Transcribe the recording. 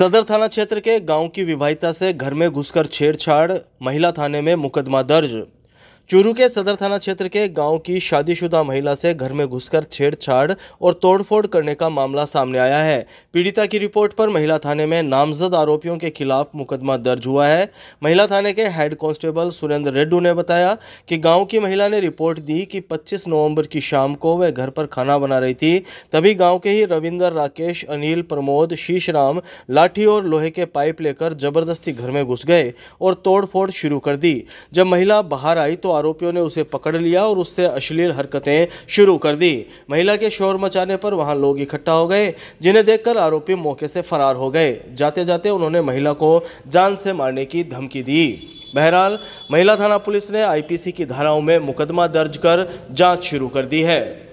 सदर थाना क्षेत्र के गांव की विवाहिता से घर में घुसकर छेड़छाड़ महिला थाने में मुकदमा दर्ज चूरू के सदर थाना क्षेत्र के गांव की शादीशुदा महिला से घर में घुसकर छेड़छाड़ और तोड़फोड़ करने का मामला सामने आया है पीड़िता की रिपोर्ट पर महिला थाने में नामजद आरोपियों के खिलाफ मुकदमा दर्ज हुआ है महिला थाने के हेड कांस्टेबल सुरेंद्र रेड्डू ने बताया कि गांव की महिला ने रिपोर्ट दी कि पच्चीस नवम्बर की शाम को वह घर पर खाना बना रही थी तभी गाँव के ही रविंदर राकेश अनिल प्रमोद शीश लाठी और लोहे के पाइप लेकर जबरदस्ती घर में घुस गए और तोड़फोड़ शुरू कर दी जब महिला बाहर आई तो आरोपियों ने उसे पकड़ लिया और उससे अश्लील हरकतें शुरू कर दी महिला के शोर मचाने पर वहां लोग इकट्ठा हो गए जिन्हें देखकर आरोपी मौके से फरार हो गए जाते जाते उन्होंने महिला को जान से मारने की धमकी दी बहरहाल महिला थाना पुलिस ने आईपीसी की धाराओं में मुकदमा दर्ज कर जांच शुरू कर दी है